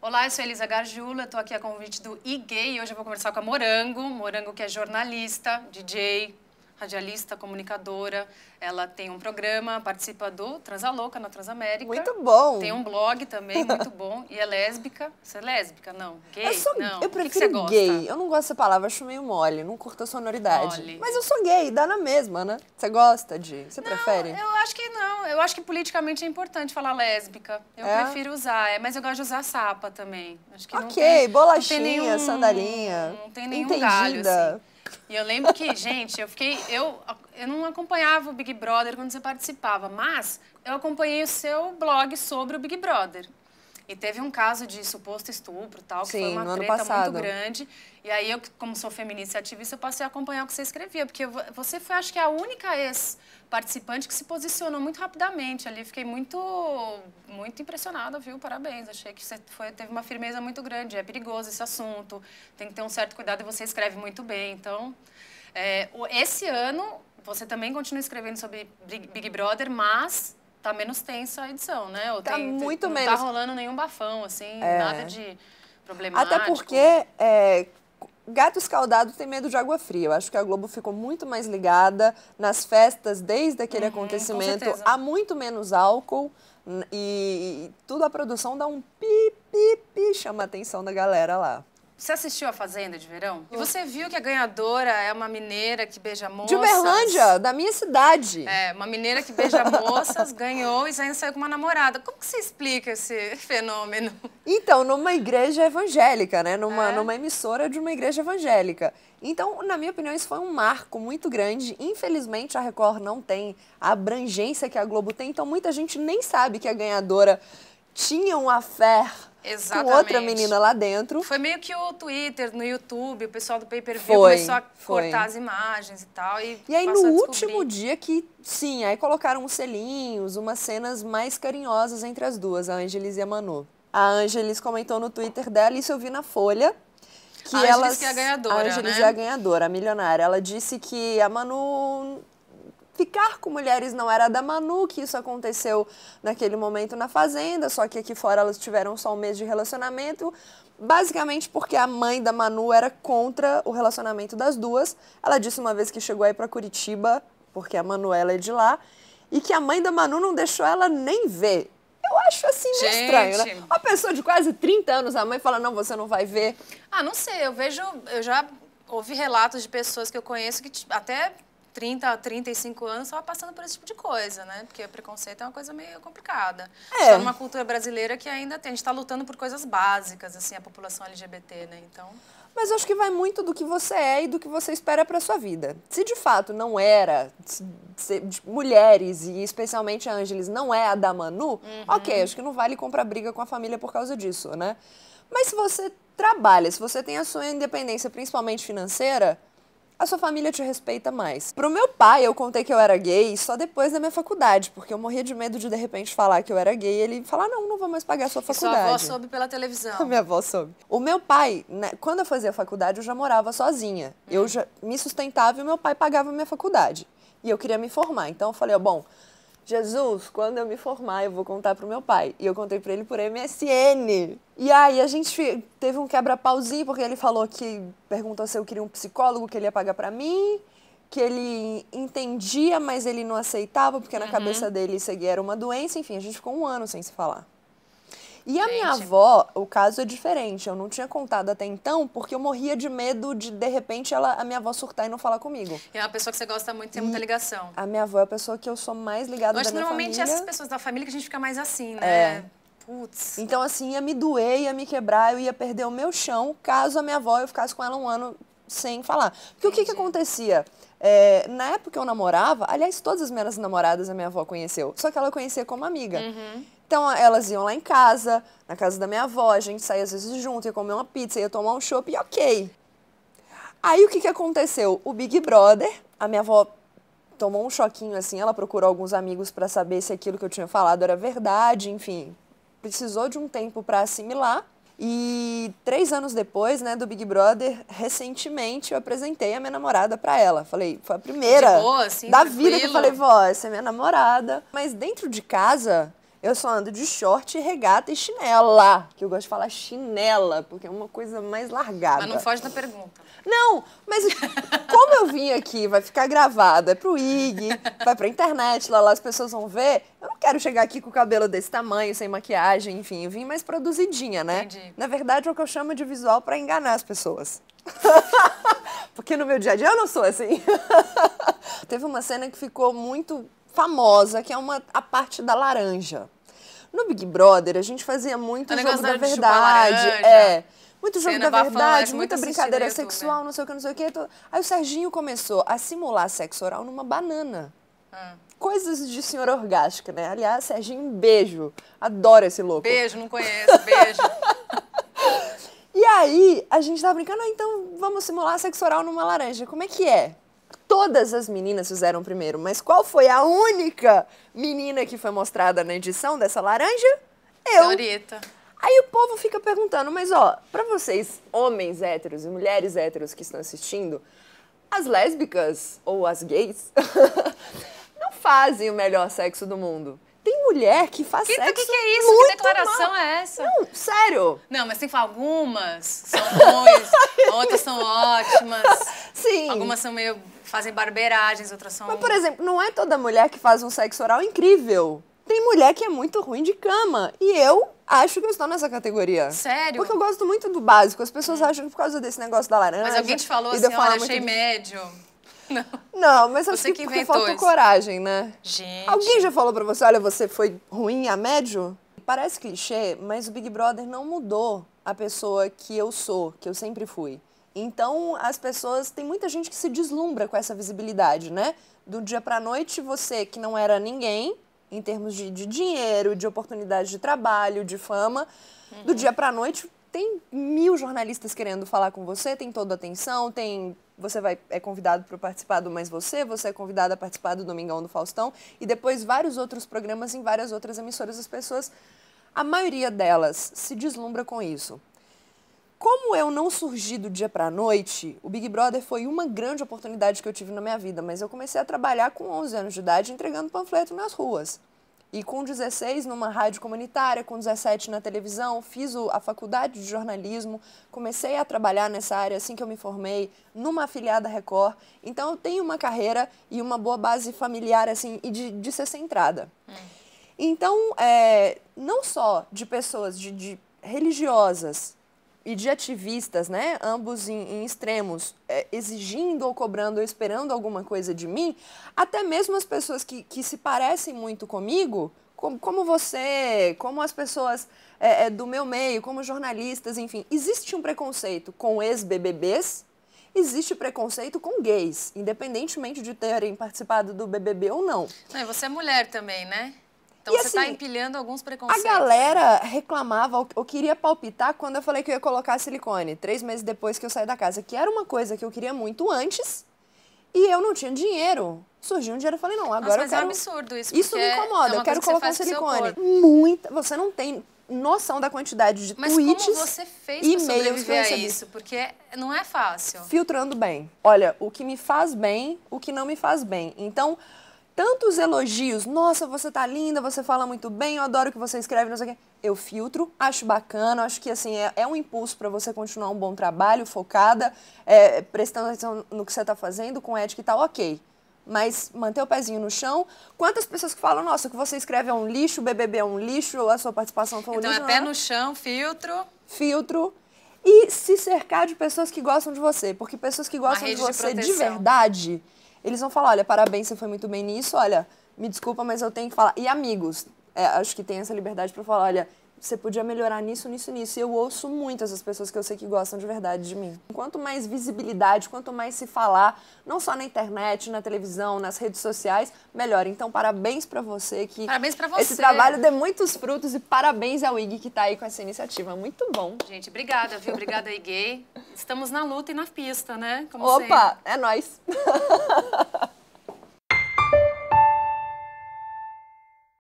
Olá, eu sou Elisa Gargiula, estou aqui a convite do IGay e hoje eu vou conversar com a Morango, Morango que é jornalista, DJ, radialista, comunicadora. Ela tem um programa, participa do Transalouca na Transamérica. Muito bom. Tem um blog também, muito bom. E é lésbica. Você é lésbica? Não. Gay? Eu sou, não. Eu prefiro que que gay. Eu não gosto dessa palavra, acho meio mole, não curto a sonoridade. Mole. Mas eu sou gay, dá na mesma, né? Você gosta de. Você não, prefere? Eu acho que não. Eu acho que politicamente é importante falar lésbica. Eu é? prefiro usar, é, mas eu gosto de usar sapa também. Acho que ok, não tem, bolachinha, não tem nenhum, sandalinha. Não tem nenhum entendida. galho, assim. E eu lembro que, gente, eu fiquei. Eu, eu não acompanhava o Big Brother quando você participava, mas eu acompanhei o seu blog sobre o Big Brother. E teve um caso de suposto estupro, tal, que foi uma treta muito grande. E aí eu, como sou feminista e ativista, eu passei a acompanhar o que você escrevia, porque você foi, acho que, a única ex-participante que se posicionou muito rapidamente ali. Fiquei muito, muito impressionada, viu? Parabéns. Achei que você foi, teve uma firmeza muito grande. É perigoso esse assunto, tem que ter um certo cuidado e você escreve muito bem. Então, é, esse ano, você também continua escrevendo sobre Big Brother, mas tá menos tensa a edição, né? Ou tá tem, muito tem, não menos. Não tá rolando nenhum bafão, assim, é. nada de... Até porque é, Gato escaldado tem medo de água fria. Eu acho que a Globo ficou muito mais ligada nas festas desde aquele uhum, acontecimento. Há muito menos álcool e, e tudo a produção dá um pi, pi, pi, chama a atenção da galera lá. Você assistiu a Fazenda de Verão? E você viu que a ganhadora é uma mineira que beija moças. De Uberlândia, da minha cidade. É, uma mineira que beija moças, ganhou e ainda saiu com uma namorada. Como que você explica esse fenômeno? Então, numa igreja evangélica, né? Numa, é. numa emissora de uma igreja evangélica. Então, na minha opinião, isso foi um marco muito grande. Infelizmente, a Record não tem a abrangência que a Globo tem, então muita gente nem sabe que a ganhadora tinha um affair Exatamente. com outra menina lá dentro. Foi meio que o Twitter, no YouTube, o pessoal do pay-per-view começou a foi. cortar as imagens e tal. E, e aí, no último dia que, sim, aí colocaram uns selinhos, umas cenas mais carinhosas entre as duas, a Angelis e a Manu. A Angelis comentou no Twitter dela, isso eu vi na Folha, que a Angelis elas, que é a ganhadora, a Angelis né? é a ganhadora, a milionária. Ela disse que a Manu ficar com mulheres não era da Manu, que isso aconteceu naquele momento na fazenda, só que aqui fora elas tiveram só um mês de relacionamento, basicamente porque a mãe da Manu era contra o relacionamento das duas. Ela disse uma vez que chegou aí para Curitiba, porque a Manuela é de lá, e que a mãe da Manu não deixou ela nem ver. Eu acho assim meio estranho, né? Uma pessoa de quase 30 anos, a mãe fala: não, você não vai ver. Ah, não sei, eu vejo, eu já ouvi relatos de pessoas que eu conheço que até 30 a 35 anos só passando por esse tipo de coisa, né? Porque preconceito é uma coisa meio complicada. É. Só tá numa cultura brasileira que ainda tem. A gente está lutando por coisas básicas, assim, a população LGBT, né? Então. Mas eu acho que vai muito do que você é e do que você espera para sua vida. Se de fato não era mulheres e especialmente a Ângeles não é a da Manu, uhum. ok, acho que não vale comprar briga com a família por causa disso, né? Mas se você trabalha, se você tem a sua independência, principalmente financeira, a sua família te respeita mais. Pro meu pai, eu contei que eu era gay só depois da minha faculdade, porque eu morria de medo de de repente falar que eu era gay e ele falar: não, não vou mais pagar a sua faculdade. E sua avó soube pela televisão. A minha avó soube. O meu pai, né, quando eu fazia faculdade, eu já morava sozinha. Uhum. Eu já me sustentava e o meu pai pagava a minha faculdade. E eu queria me formar. Então eu falei: oh, bom Jesus, quando eu me formar, eu vou contar pro meu pai. E eu contei pra ele por MSN. E aí a gente teve um quebra-pauzinho, porque ele falou que perguntou se eu queria um psicólogo que ele ia pagar pra mim, que ele entendia, mas ele não aceitava, porque uhum. na cabeça dele isso aqui era uma doença. Enfim, a gente ficou um ano sem se falar. E a Gente. minha avó, o caso é diferente. Eu não tinha contado até então, porque eu morria de medo de, de repente, ela, a minha avó surtar e não falar comigo. E é uma pessoa que você gosta muito, tem muita ligação. a minha avó é a pessoa que eu sou mais ligada Mas, da minha normalmente família. essas pessoas da família que a gente fica mais assim, né? É. Putz. Então, assim, ia me doer, ia me quebrar, eu ia perder o meu chão caso a minha avó eu ficasse com ela um ano sem falar. Porque Entendi. o que, que acontecia? É, na época que eu namorava, aliás, todas as minhas namoradas a minha avó conheceu, só que ela conhecia como amiga. Uhum. Então elas iam lá em casa, na casa da minha avó, a gente saía às vezes junto, ia comer uma pizza, ia tomar um chopp e ok. Aí o que, que aconteceu? O Big Brother, a minha avó tomou um choquinho assim, ela procurou alguns amigos para saber se aquilo que eu tinha falado era verdade, enfim, precisou de um tempo para assimilar. E três anos depois, né, do Big Brother, recentemente eu apresentei a minha namorada para ela. Falei, foi a primeira boa, assim, da tranquilo. vida que eu falei, vó, essa é minha namorada. Mas dentro de casa, eu só ando de short, regata e chinela. Que eu gosto de falar chinela, porque é uma coisa mais largada. Mas não foge da pergunta. Não, mas como eu vim aqui, vai ficar gravado, é pro IG, vai pra internet, lá, lá as pessoas vão ver. Eu não quero chegar aqui com o cabelo desse tamanho, sem maquiagem, enfim, eu vim mais produzidinha, né? Entendi. Na verdade, é o que eu chamo de visual para enganar as pessoas. porque no meu dia a dia eu não sou assim. Teve uma cena que ficou muito famosa, que é uma, a parte da laranja. No Big Brother, a gente fazia muito o é jogo da verdade. É. Muito jogo da verdade, muita brincadeira sexual, não sei o que, não sei o que. Então, aí o Serginho começou a simular sexo oral numa banana. Hum. Coisas de senhora orgástica, né? Aliás, Serginho, um beijo. Adoro esse louco. Beijo, não conheço, beijo. e aí, a gente tava brincando, ah, então vamos simular sexo oral numa laranja. Como é que é? todas as meninas fizeram primeiro, mas qual foi a única menina que foi mostrada na edição dessa laranja? Eu. Dorita. Aí o povo fica perguntando, mas ó, para vocês, homens héteros e mulheres héteros que estão assistindo, as lésbicas ou as gays não fazem o melhor sexo do mundo. Tem mulher que faz que, sexo. O que, que é isso? que declaração mal. é essa? Não, sério. Não, mas tem algumas são ruins, outras são ótimas. Sim. Algumas são meio fazem barbeiragens, outras são. Mas, por exemplo, não é toda mulher que faz um sexo oral incrível. Tem mulher que é muito ruim de cama. E eu acho que eu estou nessa categoria. Sério? Porque eu gosto muito do básico. As pessoas hum. acham que por causa desse negócio da laranja. Mas alguém te falou assim, olha, achei médio. Não. Não, mas acho você que, que porque falta coragem, né? Gente. Alguém já falou pra você, olha, você foi ruim a médio? Parece clichê, mas o Big Brother não mudou a pessoa que eu sou, que eu sempre fui. Então, as pessoas, tem muita gente que se deslumbra com essa visibilidade, né? Do dia para noite, você que não era ninguém, em termos de, de dinheiro, de oportunidade de trabalho, de fama, uhum. do dia para noite, tem mil jornalistas querendo falar com você, tem toda a atenção, tem você vai, é convidado para participar do Mais Você, você é convidado a participar do Domingão do Faustão e depois vários outros programas em várias outras emissoras. As pessoas, a maioria delas, se deslumbra com isso. Como eu não surgi do dia para a noite, o Big Brother foi uma grande oportunidade que eu tive na minha vida, mas eu comecei a trabalhar com 11 anos de idade entregando panfleto nas ruas. E com 16 numa rádio comunitária, com 17 na televisão, fiz a faculdade de jornalismo, comecei a trabalhar nessa área assim que eu me formei, numa afiliada Record. Então eu tenho uma carreira e uma boa base familiar assim e de, de ser centrada. Hum. Então, é, não só de pessoas de, de religiosas e de ativistas, né, ambos em, em extremos, é, exigindo ou cobrando ou esperando alguma coisa de mim, até mesmo as pessoas que, que se parecem muito comigo, como, como você, como as pessoas é, é, do meu meio, como jornalistas, enfim, existe um preconceito com ex-BBBs, existe preconceito com gays, independentemente de terem participado do BBB ou não. não é, e você é mulher também, né? Então e, você está assim, empilhando alguns preconceitos. A né? galera reclamava eu queria palpitar quando eu falei que eu ia colocar silicone, três meses depois que eu saí da casa, que era uma coisa que eu queria muito antes e eu não tinha dinheiro. Surgiu um dinheiro e falei, não, agora Nossa, eu é quero... é absurdo isso. Isso me incomoda, é eu quero que colocar silicone. Muita... Você não tem noção da quantidade de Mas tweets, e e mails que eu recebi. isso? Porque não é fácil. Filtrando bem. Olha, o que me faz bem, o que não me faz bem. Então, tantos elogios. Nossa, você tá linda, você fala muito bem, eu adoro o que você escreve, não sei o quê. Eu filtro, acho bacana, acho que assim é, é um impulso para você continuar um bom trabalho, focada, é, prestando atenção no que você tá fazendo, com ética e tal, ok. Mas manter o pezinho no chão. Quantas pessoas que falam, nossa, o que você escreve é um lixo, o BBB é um lixo, a sua participação foi um então, lixo. Então é pé é? no chão, filtro. Filtro e se cercar de pessoas que gostam de você, porque pessoas que gostam de você de, de, verdade, eles vão falar, olha, parabéns, você foi muito bem nisso, olha, me desculpa, mas eu tenho que falar. E amigos, é, acho que tem essa liberdade para falar, olha, você podia melhorar nisso, nisso, nisso. E eu ouço muito essas pessoas que eu sei que gostam de verdade de mim. Quanto mais visibilidade, quanto mais se falar, não só na internet, na televisão, nas redes sociais, melhor. Então, parabéns para você que parabéns pra você. esse trabalho dê muitos frutos e parabéns ao IG que tá aí com essa iniciativa. Muito bom. Gente, obrigada, viu? Obrigada, IG. Estamos na luta e na pista, né? Como Opa, sempre. é nós.